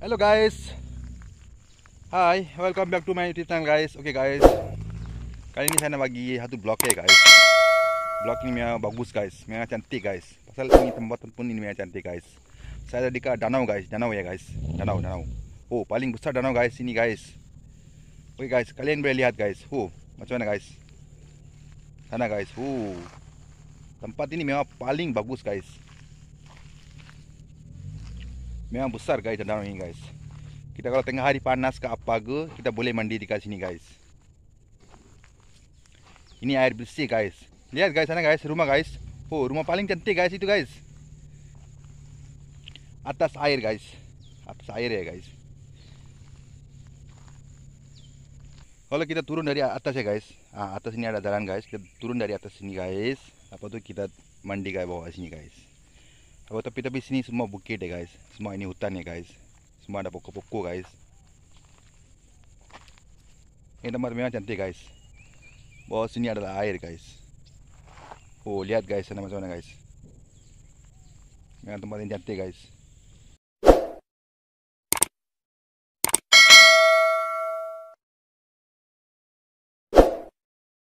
hello guys hi welcome back to my youtube channel guys oke okay, guys kali ini saya nak bagi satu blok ya eh, guys blok ini memang bagus guys memang cantik guys pasal ini tempat pun ini memang cantik guys saya ada di danau guys danau ya guys danau danau oh paling besar danau guys ini guys oke okay, guys kalian boleh lihat guys oh macam mana guys sana guys oh tempat ini memang paling bagus guys Memang besar guys danau ini guys Kita kalau tengah hari panas ke apa ke Kita boleh mandi di sini guys Ini air bersih guys Lihat guys sana guys rumah guys Oh rumah paling cantik guys itu guys Atas air guys Atas air ya guys Kalau kita turun dari atas ya guys ah, Atas ini ada jalan guys Kita turun dari atas sini guys Apa tuh kita mandi guys bawah sini guys Oh, tapi tapi tepi sini semua bukit deh guys. Semua ini hutan ya guys. Semua ada pokok-pokok guys. Ini tempat memang cantik guys. Bawah sini adalah air guys. Oh lihat guys sana macam mana guys. Memang tempat ini cantik guys.